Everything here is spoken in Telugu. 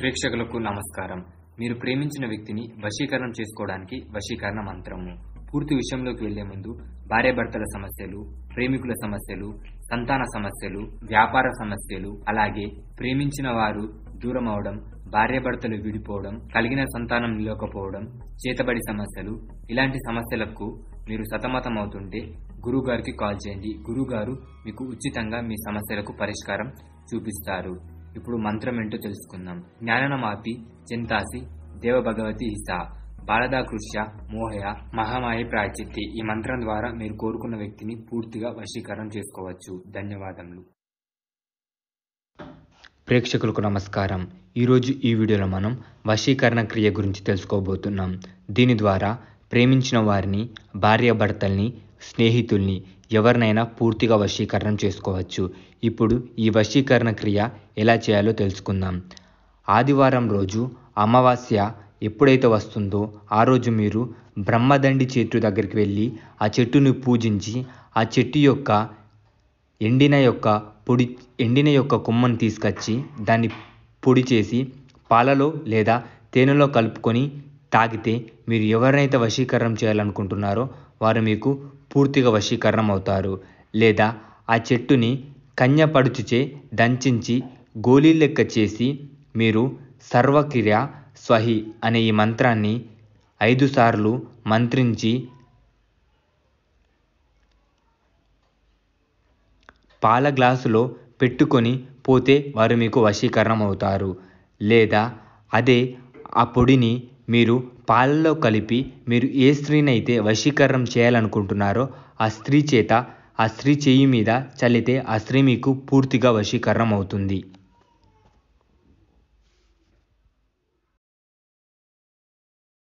ప్రేక్షకులకు నమస్కారం మీరు ప్రేమించిన వ్యక్తిని వశీకరణం చేసుకోవడానికి వశీకరణ మంత్రము పూర్తి విషయంలోకి వెళ్లే ముందు భార్యాభర్తల సమస్యలు ప్రేమికుల సమస్యలు సంతాన సమస్యలు వ్యాపార సమస్యలు అలాగే ప్రేమించిన వారు దూరం అవడం భార్యాభర్తలు విడిపోవడం కలిగిన సంతానం నిలవకపోవడం చేతబడి సమస్యలు ఇలాంటి సమస్యలకు మీరు సతమతం అవుతుంటే గురువుగారికి కాల్ చేయండి గురువుగారు మీకు ఉచితంగా మీ సమస్యలకు పరిష్కారం చూపిస్తారు ఇప్పుడు మంత్రం ఏంటో తెలుసుకుందాం మాపి చింతాసి దేవ భగవతి హిసా బాలదాకృష్య మోహయ మహామాయి ప్రాచిత్తి ఈ మంత్రం ద్వారా మీరు కోరుకున్న వ్యక్తిని పూర్తిగా వశీకరణం చేసుకోవచ్చు ధన్యవాదములు ప్రేక్షకులకు నమస్కారం ఈరోజు ఈ వీడియోలో మనం వశీకరణ క్రియ గురించి తెలుసుకోబోతున్నాం దీని ద్వారా ప్రేమించిన వారిని భార్యాభర్తల్ని స్నేహితుల్ని ఎవరినైనా పూర్తిగా వశీకరణం చేసుకోవచ్చు ఇప్పుడు ఈ వశీకరణ క్రియ ఎలా చేయాలో తెలుసుకుందాం ఆదివారం రోజు అమావాస్య ఎప్పుడైతే వస్తుందో ఆ రోజు మీరు బ్రహ్మదండి చెట్టు దగ్గరికి వెళ్ళి ఆ చెట్టును పూజించి ఆ చెట్టు యొక్క ఎండిన యొక్క పొడి ఎండిన యొక్క కొమ్మను తీసుకొచ్చి దాన్ని పొడి చేసి పాలలో లేదా తేనెలో కలుపుకొని తాగితే మీరు ఎవరినైతే వశీకరణం చేయాలనుకుంటున్నారో వారు మీకు పూర్తిగా వశీకరణం అవుతారు లేదా ఆ చెట్టుని కన్యపడుచుచే దంచించి గోళీ లెక్క చేసి మీరు సర్వక్రియ స్వహి అనే ఈ మంత్రాన్ని ఐదుసార్లు మంత్రించి పాల గ్లాసులో పెట్టుకొని పోతే వారు మీకు వశీకరణం అవుతారు లేదా అదే ఆ పొడిని మీరు పాలలో కలిపి మీరు ఏ స్త్రీనైతే వశీకరణం చేయాలనుకుంటున్నారో ఆ స్త్రీ చేత ఆ స్త్రీ చేయి మీద చల్లితే ఆ స్త్రీ మీకు పూర్తిగా వశీకరణం అవుతుంది